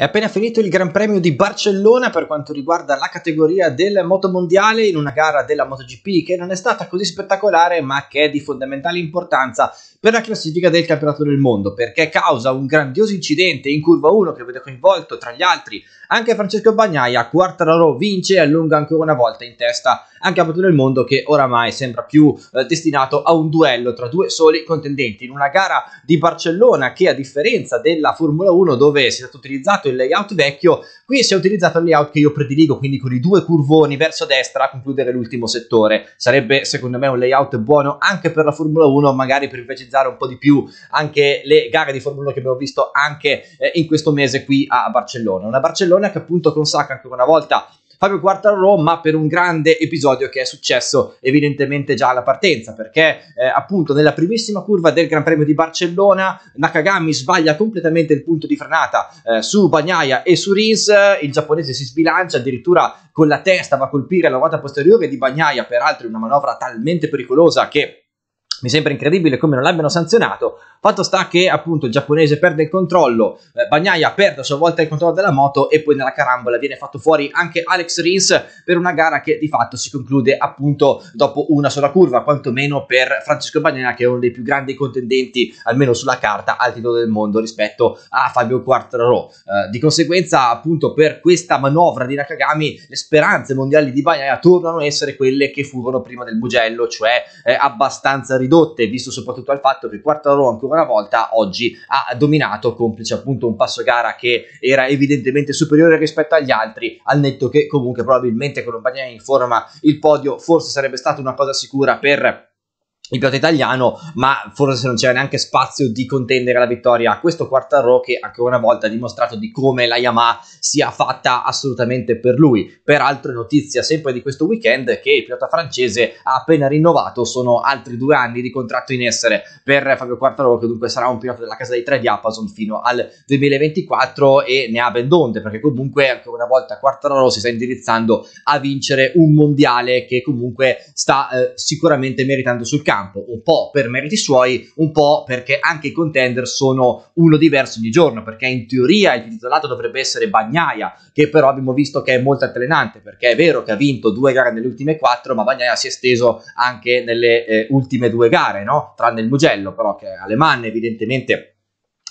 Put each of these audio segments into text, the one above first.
È appena finito il Gran Premio di Barcellona per quanto riguarda la categoria del motomondiale in una gara della MotoGP che non è stata così spettacolare ma che è di fondamentale importanza per la classifica del campionato del mondo perché causa un grandioso incidente in curva 1 che vede coinvolto tra gli altri anche Francesco Bagnaia, Quartararo vince e allunga ancora una volta in testa anche a campionato del mondo che oramai sembra più eh, destinato a un duello tra due soli contendenti in una gara di Barcellona che a differenza della Formula 1 dove si è stato utilizzato il layout vecchio, qui si è utilizzato il layout che io prediligo, quindi con i due curvoni verso destra a concludere l'ultimo settore. Sarebbe secondo me un layout buono anche per la Formula 1, magari per pubblicizzare un po' di più anche le gare di Formula 1 che abbiamo visto anche eh, in questo mese qui a Barcellona. Una Barcellona che appunto consacra ancora una volta Fabio Quartararo, ma per un grande episodio che è successo evidentemente già alla partenza, perché eh, appunto nella primissima curva del Gran Premio di Barcellona Nakagami sbaglia completamente il punto di frenata eh, su Bagnaia e su Rins, il giapponese si sbilancia addirittura con la testa va a colpire la ruota posteriore di Bagnaia, peraltro in una manovra talmente pericolosa che mi sembra incredibile come non l'abbiano sanzionato. Fatto sta che appunto il giapponese perde il controllo, eh, Bagnaia perde a sua volta il controllo della moto e poi nella carambola viene fatto fuori anche Alex Rins per una gara che di fatto si conclude appunto dopo una sola curva, quantomeno per Francesco Bagnaia che è uno dei più grandi contendenti, almeno sulla carta, al titolo del mondo rispetto a Fabio Quartararo. Eh, di conseguenza appunto per questa manovra di Nakagami le speranze mondiali di Bagnaia tornano a essere quelle che furono prima del Mugello, cioè eh, abbastanza ridotte ridotte, visto soprattutto al fatto che Quartararo ancora una volta oggi ha dominato, complice appunto un passo gara che era evidentemente superiore rispetto agli altri, al netto che comunque probabilmente con un Bagnani in forma il podio forse sarebbe stata una cosa sicura per il pilota italiano, ma forse non c'era neanche spazio di contendere la vittoria a questo Quartararo che ancora una volta ha dimostrato di come la Yamaha sia fatta assolutamente per lui. Peraltro è notizia sempre di questo weekend che il pilota francese ha appena rinnovato, sono altri due anni di contratto in essere per Fabio Quartararo che dunque sarà un pilota della casa dei tre di Appason fino al 2024 e ne ha ben donde perché comunque ancora una volta Quartararo si sta indirizzando a vincere un mondiale che comunque sta eh, sicuramente meritando sul campo campo, un po' per meriti suoi, un po' perché anche i contender sono uno diverso ogni giorno, perché in teoria il titolato dovrebbe essere Bagnaia, che però abbiamo visto che è molto altalenante, perché è vero che ha vinto due gare nelle ultime quattro, ma Bagnaia si è steso anche nelle eh, ultime due gare, no? tranne il Mugello, però che alle manne evidentemente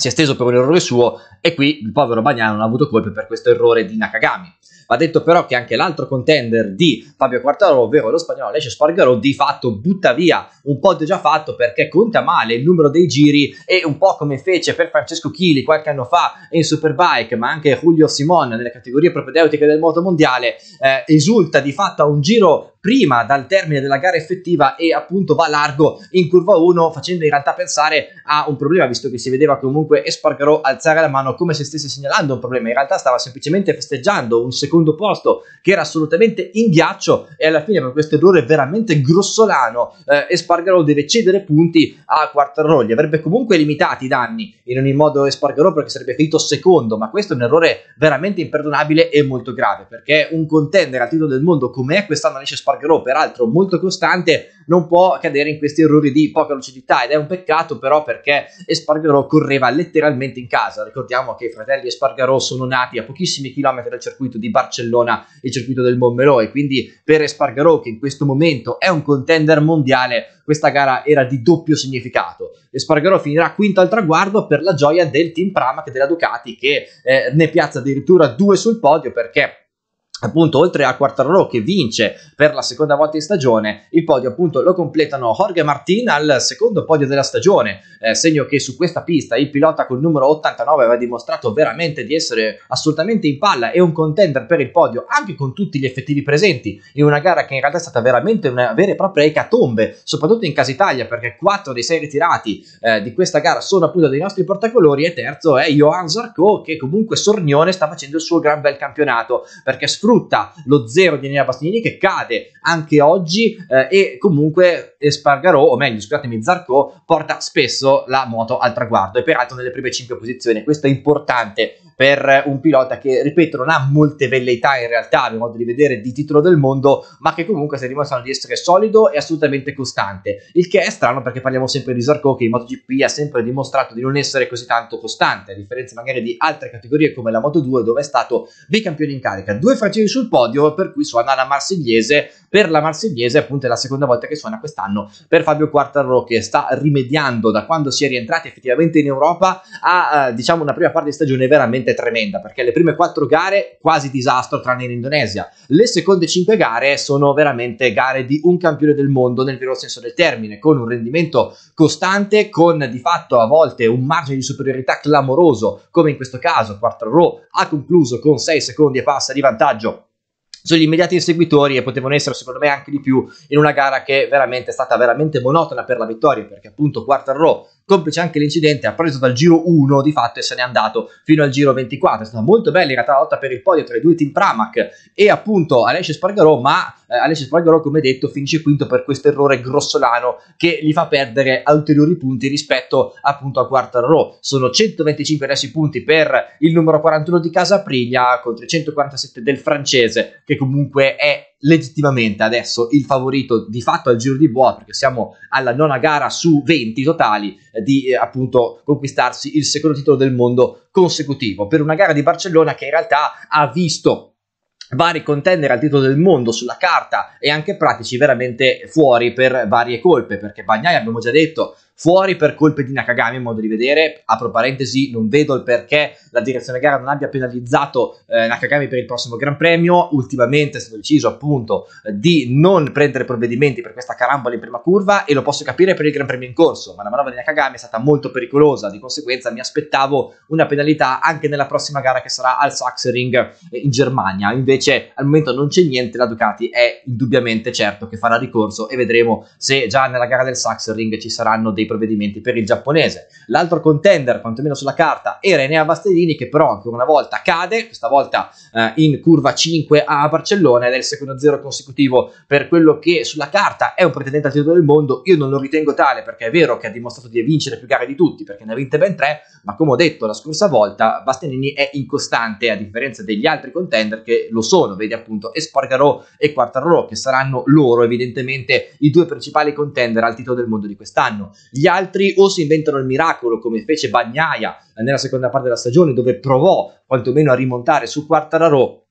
si è steso per un errore suo e qui il povero Bagnaia non ha avuto colpe per questo errore di Nakagami. Va detto però che anche l'altro contender di Fabio Quartaro, ovvero lo spagnolo Alessio Spargaro, di fatto butta via un podio già fatto perché conta male il numero dei giri e un po' come fece per Francesco Chili qualche anno fa in Superbike, ma anche Julio Simon nelle categorie propedeutiche del moto mondiale, eh, esulta di fatto a un giro prima dal termine della gara effettiva e appunto va largo in curva 1 facendo in realtà pensare a un problema visto che si vedeva comunque Espargarò alzare la mano come se stesse segnalando un problema in realtà stava semplicemente festeggiando un secondo secondo posto che era assolutamente in ghiaccio e alla fine per questo errore veramente grossolano eh, Espargaro deve cedere punti a Quartararo, gli avrebbe comunque limitati i danni in ogni modo Espargaro perché sarebbe finito secondo, ma questo è un errore veramente imperdonabile e molto grave perché un contender al titolo del mondo come è quest'anno Alice Espargaro, peraltro molto costante, non può cadere in questi errori di poca lucidità ed è un peccato però perché Espargaro correva letteralmente in casa, ricordiamo che i fratelli Espargaro sono nati a pochissimi chilometri dal circuito di Barcellona Barcellona il circuito del Montmeló quindi per Espargarò che in questo momento è un contender mondiale questa gara era di doppio significato Espargarò finirà quinto al traguardo per la gioia del team Pramac della Ducati che eh, ne piazza addirittura due sul podio perché appunto oltre a Quartararo che vince per la seconda volta in stagione il podio appunto lo completano Jorge Martin al secondo podio della stagione eh, segno che su questa pista il pilota col numero 89 aveva dimostrato veramente di essere assolutamente in palla e un contender per il podio anche con tutti gli effettivi presenti in una gara che in realtà è stata veramente una vera e propria ecatombe soprattutto in casa Italia perché 4 dei 6 ritirati eh, di questa gara sono appunto dei nostri portacolori e terzo è Johan Zarco che comunque Sornione sta facendo il suo gran bel campionato perché sfrutta sfrutta lo zero di Nina Bastianini che cade anche oggi eh, e comunque Spargarò, o meglio scusatemi Zarco, porta spesso la moto al traguardo e peraltro nelle prime 5 posizioni, questo è importante per un pilota che, ripeto, non ha molte velleità in realtà, a mio modo di vedere, di titolo del mondo, ma che comunque si è dimostrato di essere solido e assolutamente costante. Il che è strano perché parliamo sempre di Zarco, che in MotoGP ha sempre dimostrato di non essere così tanto costante, a differenza magari di altre categorie come la Moto2, dove è stato bicampione in carica. Due francesi Mancini sul podio, per cui suona la Marsigliese. Per la Marsigliese, appunto, è la seconda volta che suona quest'anno per Fabio Quartararo, che sta rimediando da quando si è rientrati effettivamente in Europa a eh, diciamo una prima parte di stagione veramente tremenda, perché le prime quattro gare quasi disastro, tranne in Indonesia. Le seconde cinque gare sono veramente gare di un campione del mondo nel vero senso del termine, con un rendimento costante, con di fatto a volte un margine di superiorità clamoroso, come in questo caso Quartararo ha concluso con 6 secondi e passa di vantaggio sono gli immediati inseguitori e potevano essere secondo me anche di più in una gara che veramente è stata veramente monotona per la vittoria perché appunto Quarter Row complice anche l'incidente ha preso dal giro 1 di fatto e se n'è andato fino al giro 24 è stata molto bella in realtà la lotta per il podio tra i due team Pramac e appunto Alessio Spargarò ma eh, Alessio Spargarò come detto finisce quinto per questo errore grossolano che gli fa perdere ulteriori punti rispetto appunto a Quarter Row sono 125 adesso i punti per il numero 41 di Casa Priglia contro i 147 del francese che che comunque è legittimamente adesso il favorito di fatto al giro di boa, perché siamo alla nona gara su 20 totali eh, di eh, appunto conquistarsi il secondo titolo del mondo consecutivo, per una gara di Barcellona che in realtà ha visto vari contendere al titolo del mondo sulla carta e anche pratici veramente fuori per varie colpe, perché Bagnai abbiamo già detto fuori per colpe di Nakagami in modo di vedere, apro parentesi, non vedo il perché la direzione gara non abbia penalizzato eh, Nakagami per il prossimo Gran Premio, ultimamente è stato deciso appunto eh, di non prendere provvedimenti per questa carambola in prima curva e lo posso capire per il Gran Premio in corso, ma la manovra di Nakagami è stata molto pericolosa, di conseguenza mi aspettavo una penalità anche nella prossima gara che sarà al Sachsering eh, in Germania, invece al momento non c'è niente, la Ducati è indubbiamente certo che farà ricorso e vedremo se già nella gara del Sachsering ci saranno dei provvedimenti per il giapponese. L'altro contender, quantomeno sulla carta, era Enea Bastellini che però ancora una volta cade, questa volta eh, in curva 5 a Barcellona ed è il secondo zero consecutivo per quello che sulla carta è un pretendente al titolo del mondo. Io non lo ritengo tale perché è vero che ha dimostrato di vincere più gare di tutti perché ne ha vinte ben tre, ma come ho detto la scorsa volta Bastellini è incostante a differenza degli altri contender che lo sono, vedi appunto Espargarò e Quartararo che saranno loro evidentemente i due principali contender al titolo del mondo di quest'anno. Gli gli altri o si inventano il miracolo come fece Bagnaia nella seconda parte della stagione dove provò quantomeno a rimontare su Quartararo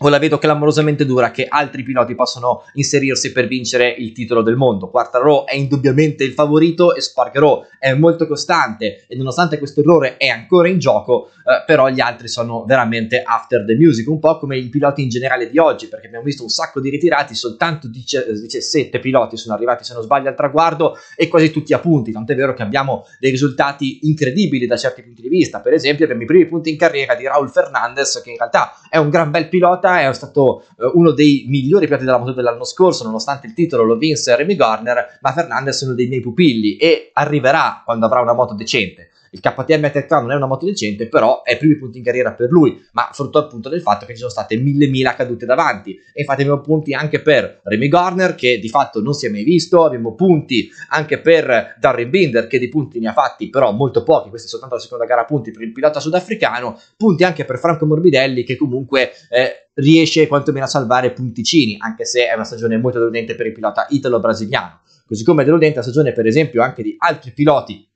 o la vedo clamorosamente dura che altri piloti possono inserirsi per vincere il titolo del mondo. Quartararo è indubbiamente il favorito e Spargarò è molto costante e nonostante questo errore è ancora in gioco, eh, però gli altri sono veramente after the music, un po' come i piloti in generale di oggi, perché abbiamo visto un sacco di ritirati, soltanto 17 piloti sono arrivati se non sbaglio al traguardo e quasi tutti a punti, tant'è vero che abbiamo dei risultati incredibili da certi punti di vista, per esempio abbiamo i primi punti in carriera di Raul Fernandez che in realtà è un gran bel pilota è stato eh, uno dei migliori piloti della moto dell'anno scorso, nonostante il titolo lo vinse Remy Garner, ma Fernandez è uno dei miei pupilli e arriverà quando avrà una moto decente il KTM T3 non è una moto decente, però è i primi punti in carriera per lui, ma frutto appunto del fatto che ci sono state mille mila cadute davanti. E infatti abbiamo punti anche per Remy Garner, che di fatto non si è mai visto, abbiamo punti anche per Darren Binder, che di punti ne ha fatti però molto pochi, questa è soltanto la seconda gara punti per il pilota sudafricano, punti anche per Franco Morbidelli, che comunque... Eh, riesce quantomeno a salvare punticini, anche se è una stagione molto deludente per il pilota italo-brasiliano. Così come è deludente la stagione, per esempio, anche di altri piloti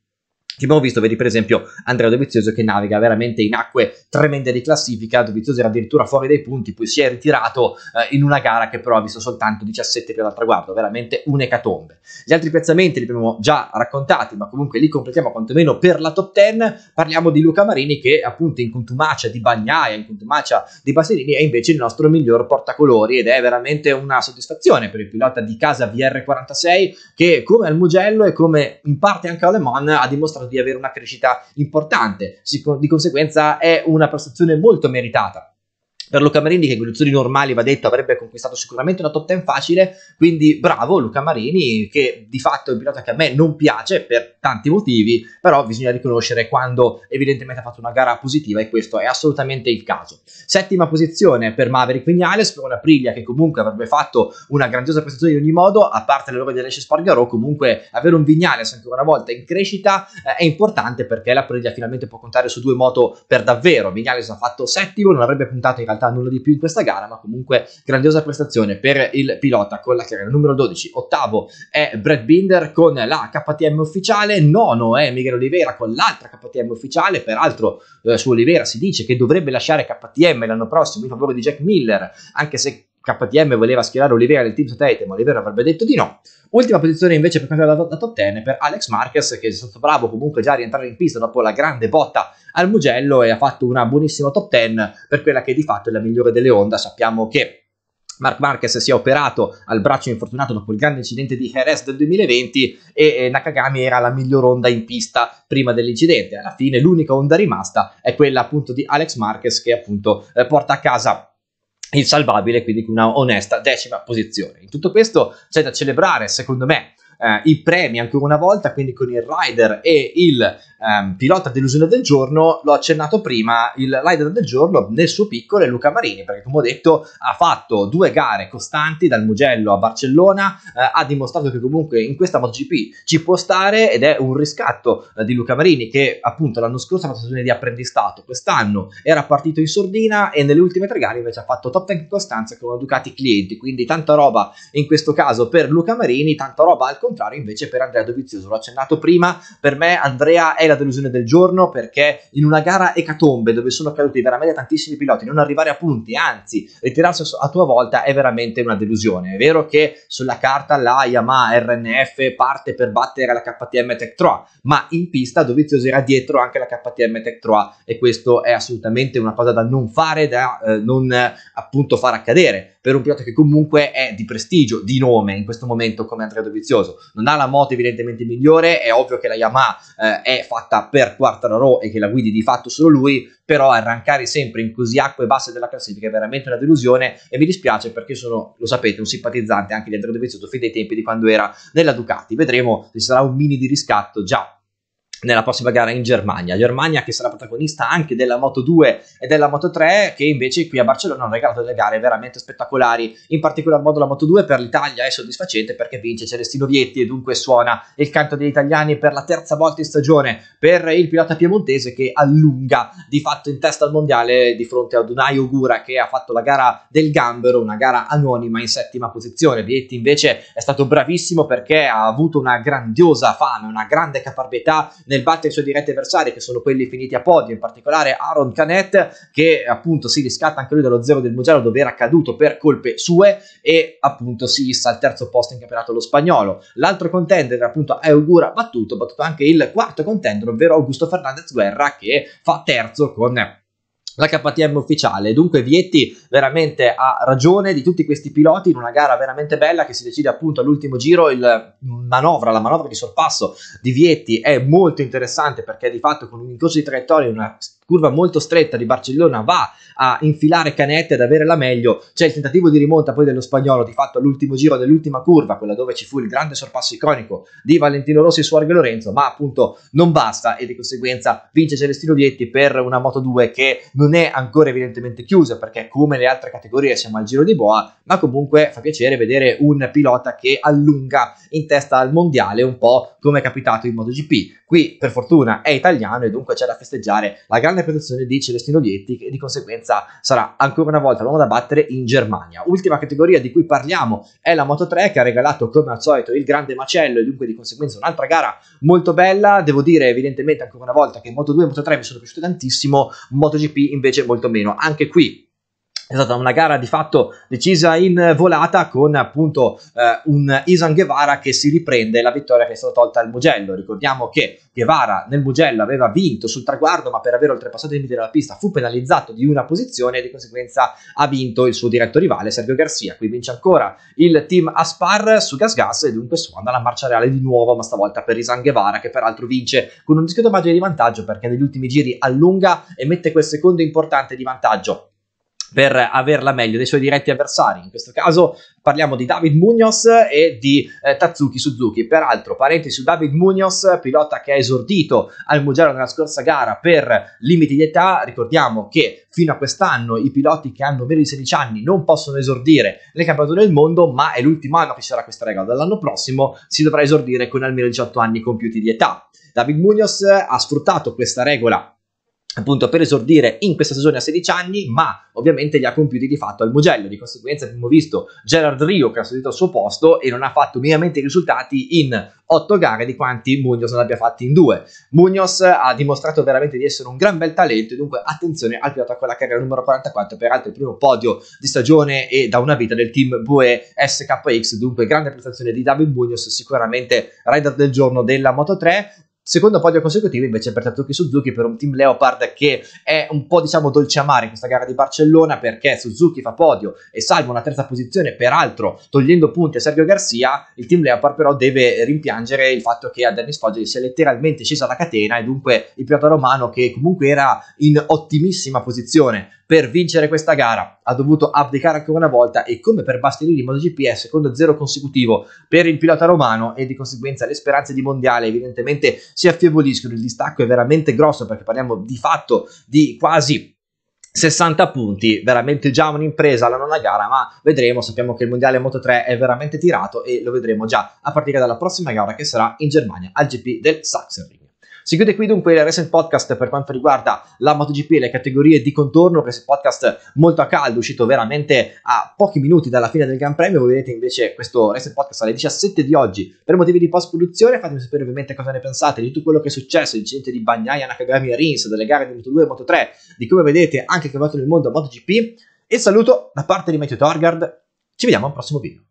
abbiamo visto, vedi per esempio Andrea Dovizioso che naviga veramente in acque tremende di classifica, Dovizioso era addirittura fuori dai punti, poi si è ritirato eh, in una gara che però ha visto soltanto 17 più dal traguardo, veramente un'ecatombe. Gli altri piazzamenti li abbiamo già raccontati, ma comunque li completiamo quantomeno per la top 10, parliamo di Luca Marini che appunto in contumacia di Bagnaia, in contumacia di Bastianini è invece il nostro miglior portacolori ed è veramente una soddisfazione per il pilota di casa VR46 che come al Mugello e come in parte anche a Le Mans ha dimostrato dimostrato di avere una crescita importante, di conseguenza è una prestazione molto meritata per Luca Marini che in condizioni normali, va detto, avrebbe conquistato sicuramente una top 10 facile, quindi bravo Luca Marini che di fatto è un pilota che a me non piace per tanti motivi, però bisogna riconoscere quando evidentemente ha fatto una gara positiva e questo è assolutamente il caso. Settima posizione per Maverick Vignales, per una Priglia che comunque avrebbe fatto una grandiosa prestazione in ogni modo, a parte le robe di Alessio Spargarò, comunque avere un Vignales ancora una volta in crescita eh, è importante perché la Priglia finalmente può contare su due moto per davvero. Vignales ha fatto settimo, non avrebbe puntato in realtà realtà nulla di più in questa gara, ma comunque grandiosa prestazione per il pilota con la carriera numero 12. Ottavo è Brad Binder con la KTM ufficiale, nono è Miguel Oliveira con l'altra KTM ufficiale, peraltro eh, su Oliveira si dice che dovrebbe lasciare KTM l'anno prossimo in favore di Jack Miller, anche se KTM voleva schierare Oliveira nel team satellite, ma Oliveira avrebbe detto di no. Ultima posizione invece per quanto riguarda la top 10 per Alex Marquez, che è stato bravo comunque già a rientrare in pista dopo la grande botta al Mugello e ha fatto una buonissima top 10 per quella che di fatto è la migliore delle Honda. Sappiamo che Mark Marquez si è operato al braccio infortunato dopo il grande incidente di Jerez del 2020 e eh, Nakagami era la miglior onda in pista prima dell'incidente. Alla fine l'unica onda rimasta è quella appunto di Alex Marquez che appunto eh, porta a casa il salvabile, quindi una onesta decima posizione. In tutto questo c'è da celebrare, secondo me, eh, i premi ancora una volta, quindi con il rider e il ehm, pilota delusione del giorno, l'ho accennato prima, il leader del giorno nel suo piccolo è Luca Marini, perché come ho detto ha fatto due gare costanti dal Mugello a Barcellona, eh, ha dimostrato che comunque in questa MotoGP ci può stare ed è un riscatto eh, di Luca Marini che appunto l'anno scorso ha fatto stagione di apprendistato, quest'anno era partito in sordina e nelle ultime tre gare invece ha fatto top tank Costanza con Ducati clienti, quindi tanta roba in questo caso per Luca Marini, tanta roba al contrario invece per Andrea Dovizioso, l'ho accennato prima, per me Andrea è la la delusione del giorno perché in una gara ecatombe dove sono caduti veramente tantissimi piloti, non arrivare a punti, anzi ritirarsi a tua volta è veramente una delusione. È vero che sulla carta la Yamaha RNF parte per battere la KTM Tech 3, ma in pista Dovizioso era dietro anche la KTM Tech 3 e questo è assolutamente una cosa da non fare, da eh, non eh, appunto far accadere per un pilota che comunque è di prestigio, di nome in questo momento come Andrea Dovizioso. Non ha la moto evidentemente migliore, è ovvio che la Yamaha eh, è fatta fatta per Quartararo e che la guidi di fatto solo lui, però arrancare sempre in così acque basse della classifica è veramente una delusione e mi dispiace perché sono, lo sapete, un simpatizzante anche di Andrea De Vizioso fin dai tempi di quando era nella Ducati. Vedremo se sarà un mini di riscatto già nella prossima gara in Germania. Germania che sarà protagonista anche della Moto 2 e della Moto 3, che invece qui a Barcellona hanno regalato delle gare veramente spettacolari. In particolar modo la Moto 2 per l'Italia è soddisfacente perché vince Celestino Vietti e dunque suona il canto degli italiani per la terza volta in stagione per il pilota piemontese che allunga di fatto in testa al mondiale di fronte ad Dunai Ogura che ha fatto la gara del gambero, una gara anonima in settima posizione. Vietti invece è stato bravissimo perché ha avuto una grandiosa fame, una grande caparbietà Nel nel battere i suoi diretti avversari, che sono quelli finiti a podio, in particolare Aaron Canet, che appunto si riscatta anche lui dallo zero del Mugello, dove era caduto per colpe sue, e appunto si issa al terzo posto in campionato lo spagnolo. L'altro contender, appunto, è Augura battuto, battuto anche il quarto contender, ovvero Augusto Fernandez Guerra, che fa terzo con la KTM ufficiale. Dunque Vietti veramente ha ragione di tutti questi piloti in una gara veramente bella che si decide appunto all'ultimo giro il manovra, la manovra di sorpasso di Vietti è molto interessante perché di fatto con un incrocio di traiettoria una curva molto stretta di Barcellona va a infilare Canette ad avere la meglio, c'è il tentativo di rimonta poi dello spagnolo, di fatto all'ultimo giro dell'ultima curva, quella dove ci fu il grande sorpasso iconico di Valentino Rossi su Arge Lorenzo, ma appunto non basta e di conseguenza vince Celestino Vietti per una Moto 2 che non è ancora evidentemente chiusa perché come le altre categorie siamo al giro di boa, ma comunque fa piacere vedere un pilota che allunga in testa al mondiale un po' come è capitato in MotoGP. Qui per fortuna è italiano e dunque c'è da festeggiare la grande interpretazione di Celestino Vietti e di conseguenza sarà ancora una volta l'uomo da battere in Germania. Ultima categoria di cui parliamo è la Moto 3 che ha regalato come al solito il grande macello e dunque di conseguenza un'altra gara molto bella. Devo dire evidentemente ancora una volta che Moto 2 e Moto 3 mi sono piaciute tantissimo, Moto GP invece molto meno. Anche qui è stata una gara di fatto decisa in volata con appunto eh, un Isan Guevara che si riprende la vittoria che è stata tolta al Mugello. Ricordiamo che Guevara nel Mugello aveva vinto sul traguardo ma per aver oltrepassato i limiti della pista fu penalizzato di una posizione e di conseguenza ha vinto il suo diretto rivale Sergio Garcia. Qui vince ancora il team Aspar su Gas Gas e dunque suona la marcia reale di nuovo ma stavolta per Isan Guevara che peraltro vince con un discreto margine di vantaggio perché negli ultimi giri allunga e mette quel secondo importante di vantaggio per averla meglio dei suoi diretti avversari. In questo caso parliamo di David Munoz e di eh, Tatsuki Suzuki. Peraltro, parentesi su David Munoz, pilota che ha esordito al Mugello nella scorsa gara per limiti di età. Ricordiamo che fino a quest'anno i piloti che hanno meno di 16 anni non possono esordire nel campionato del mondo, ma è l'ultimo anno che ci sarà questa regola. Dall'anno prossimo si dovrà esordire con almeno 18 anni compiuti di età. David Munoz ha sfruttato questa regola appunto per esordire in questa stagione a 16 anni, ma ovviamente li ha compiuti di fatto al Mugello, di conseguenza abbiamo visto Gerard Rio che ha salito al suo posto e non ha fatto minimamente i risultati in 8 gare di quanti Munoz non abbia fatti in 2. Munoz ha dimostrato veramente di essere un gran bel talento e dunque attenzione al pilota con la carriera numero 44, peraltro il primo podio di stagione e da una vita del team Bue SKX, dunque grande prestazione di David Munoz, sicuramente rider del giorno della Moto 3 Secondo podio consecutivo invece per Tatsuki Suzuki per un team Leopard che è un po' diciamo dolce amare in questa gara di Barcellona perché Suzuki fa podio e salva una terza posizione peraltro togliendo punti a Sergio Garcia, il team Leopard però deve rimpiangere il fatto che a Dennis Foggia si è letteralmente scesa la catena e dunque il pilota romano che comunque era in ottimissima posizione per vincere questa gara ha dovuto abdicare ancora una volta e come per Bastianini in MotoGP è secondo zero consecutivo per il pilota romano e di conseguenza le speranze di mondiale evidentemente si affievoliscono, il distacco è veramente grosso perché parliamo di fatto di quasi 60 punti, veramente già un'impresa alla nona gara, ma vedremo, sappiamo che il mondiale Moto 3 è veramente tirato e lo vedremo già a partire dalla prossima gara che sarà in Germania al GP del Sachsenring. Si chiude qui dunque il recent podcast per quanto riguarda la MotoGP e le categorie di contorno, questo podcast molto a caldo, uscito veramente a pochi minuti dalla fine del Gran Premio, voi vedete invece questo recent podcast alle 17 di oggi per motivi di post-produzione, fatemi sapere ovviamente cosa ne pensate di tutto quello che è successo, l'incidente di Bagnaia, Nakagami e Rins, delle gare di Moto2 e Moto3, di come vedete anche che vado nel mondo MotoGP, e saluto da parte di Matthew Torgard, ci vediamo al prossimo video.